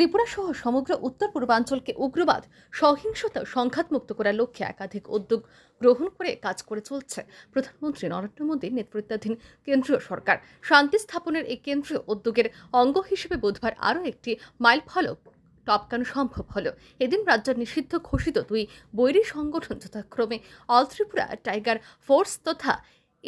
ত্রিপুরা সহ সমগ্র উত্তর পূর্বাঞ্চলকে উগ্রবাদ সহিংসতা সংঘাতমুক্ত করার লক্ষ্যে একাধিক উদ্যোগ গ্রহণ করে কাজ করে চলছে প্রধানমন্ত্রী নরেন্দ্র মোদীর নেতৃত্বাধীন কেন্দ্রীয় সরকার শান্তি স্থাপনের এই কেন্দ্রীয় উদ্যোগের অঙ্গ হিসেবে বুধবার আরও একটি মাইলফলক টপকানো সম্ভব হলো এদিন রাজ্যের নিষিদ্ধ ঘোষিত দুই বৈরী সংগঠন যথাক্রমে অল ত্রিপুরা টাইগার ফোর্স তথা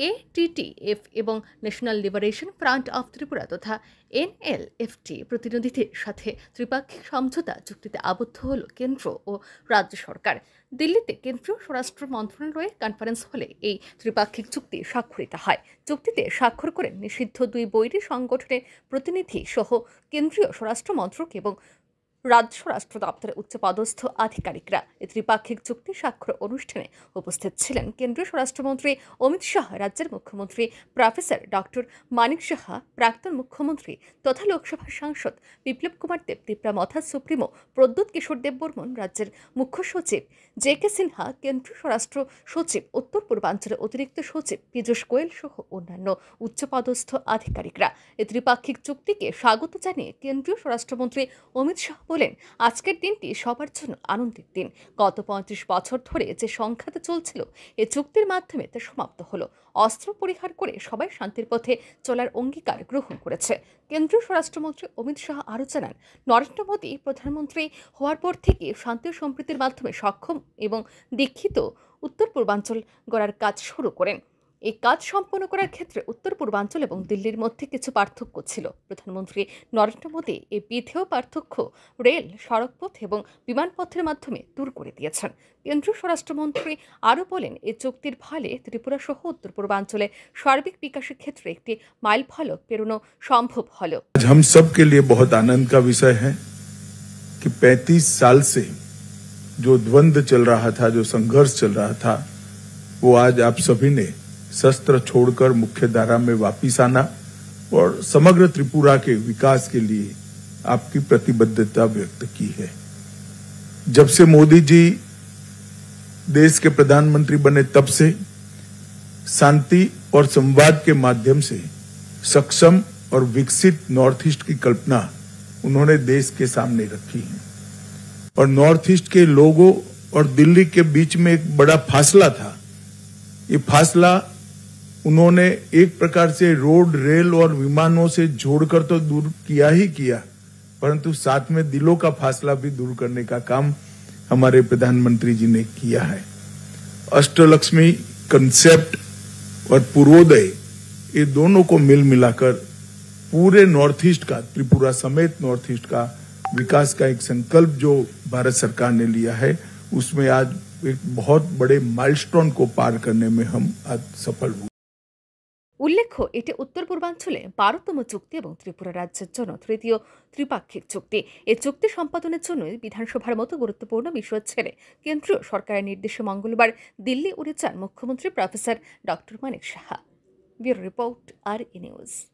এটিটিএফ এবং national liberation front of Tripura তথা এনএলএফটি প্রতিনিধিদের সাথে ত্রিপাক্ষিক সমঝোতা চুক্তিতে আবদ্ধ হল কেন্দ্র ও রাজ্য সরকার দিল্লিতে কেন্দ্রীয় স্বরাষ্ট্র মন্ত্রণালয়ের কনফারেন্স হলে এই ত্রিপাক্ষিক চুক্তি স্বাক্ষরিত হয় চুক্তিতে স্বাক্ষর করেন নিষিদ্ধ দুই বৈরী সংগঠনের প্রতিনিধি সহ কেন্দ্রীয় স্বরাষ্ট্র মন্ত্রক এবং রাজ্য রাষ্ট্র দপ্তরের উচ্চপদস্থ আধিকারিকরা এ ত্রিপাক্ষিক চুক্তি স্বাক্ষর অনুষ্ঠানে উপস্থিত ছিলেন কেন্দ্রীয় স্বরাষ্ট্রমন্ত্রী অমিত শাহ রাজ্যের মুখ্যমন্ত্রী প্রফেসর ডক্টর মানিক শাহা প্রাক্তন মুখ্যমন্ত্রী তথা লোকসভা সাংসদ বিপ্লব কুমার দেব ত্রিপুরা মথা সুপ্রিমো প্রদ্যুৎ কিশোর বর্মন রাজ্যের মুখ্য সচিব জে কে সিনহা কেন্দ্রীয় স্বরাষ্ট্র সচিব উত্তর পূর্বাঞ্চলের অতিরিক্ত সচিব পীযুষ গোয়েল সহ অন্যান্য উচ্চপদস্থ আধিকারিকরা এ ত্রিপাক্ষিক চুক্তিকে স্বাগত জানিয়ে কেন্দ্রীয় স্বরাষ্ট্রমন্ত্রী অমিত শাহ বলেন আজকের দিনটি সবার জন্য আনন্দের দিন গত পঁয়ত্রিশ বছর ধরে যে সংঘাত চলছিল এ চুক্তির মাধ্যমে তা সমাপ্ত হলো অস্ত্র পরিহার করে সবাই শান্তির পথে চলার অঙ্গীকার গ্রহণ করেছে কেন্দ্রীয় স্বরাষ্ট্রমন্ত্রী অমিত শাহ আরও জানান নরেন্দ্র মোদী প্রধানমন্ত্রী হওয়ার পর থেকে শান্তি সম্প্রীতির মাধ্যমে সক্ষম এবং দীক্ষিত উত্তর পূর্বাঞ্চল গড়ার কাজ শুরু করেন এই কাজ সম্পন্ন করার ক্ষেত্রে উত্তর পূর্বাঞ্চল এবং দিল্লির মধ্যে কিছু পার্থক্য ছিল প্রধানমন্ত্রী নরেন্দ্র মোদী এই বিধেয় পার্থক্য রেল সড়কপথ এবং বিমানপথের মাধ্যমে দূর করে দিয়েছেন কেন্দ্রীয় স্বরাষ্ট্রমন্ত্রী আরও বলেন এই চুক্তির ফলে ত্রিপুরা সহ উত্তর পূর্বাঞ্চলে সার্বিক বিকাশের ক্ষেত্রে একটি মাইল ফলক পেরোনো সম্ভব হল हम सबके लिए बहुत आनंद का विषय है कि 35 साल से जो द्वंद्व चल रहा था जो संघर्ष चल रहा था वो आज आप सभी ने शस्त्र छोड़कर मुख्य धारा में वापिस आना और समग्र त्रिपुरा के विकास के लिए आपकी प्रतिबद्धता व्यक्त की है जब से मोदी जी देश के प्रधानमंत्री बने तब से शांति और संवाद के माध्यम से सक्षम और विकसित नॉर्थ ईस्ट की कल्पना उन्होंने देश के सामने रखी है और नॉर्थ ईस्ट के लोगों और दिल्ली के बीच में एक बड़ा फासला था ये फासला उन्होंने एक प्रकार से रोड रेल और विमानों से जोड़कर तो दूर किया ही किया परंतु साथ में दिलों का फासला भी दूर करने का काम हमारे प्रधानमंत्री जी ने किया है अष्टलक्ष्मी कंसेप्ट और पूर्वोदय ये दोनों को मिल मिलाकर पूरे नॉर्थ ईस्ट का त्रिपुरा समेत नॉर्थ ईस्ट का विकास का एक संकल्प जो भारत सरकार ने लिया है उसमें आज एक बहुत बड़े माइलस्टोन को पार करने में हम आज सफल हुए উল্লেখ্য এটি উত্তর পূর্বাঞ্চলে বারোতম চুক্তি এবং ত্রিপুরা রাজ্যের জন্য তৃতীয় ত্রিপাক্ষিক চুক্তি এ চুক্তি সম্পাদনের জন্য বিধানসভার মতো গুরুত্বপূর্ণ বিষয় ছেড়ে কেন্দ্রীয় সরকারের নির্দেশে মঙ্গলবার দিল্লি উড়ে যান মুখ্যমন্ত্রী professor doctor Manik Saha bureau report আর ই নিউজ